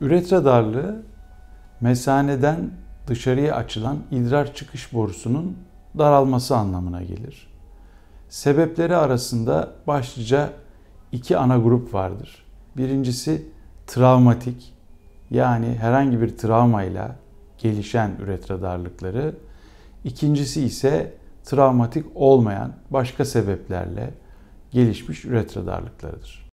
Üretra darlığı mesaneden dışarıya açılan idrar çıkış borusunun daralması anlamına gelir. Sebepleri arasında başlıca iki ana grup vardır. Birincisi travmatik yani herhangi bir travmayla gelişen üretra darlıkları. İkincisi ise travmatik olmayan başka sebeplerle gelişmiş üretra darlıklarıdır.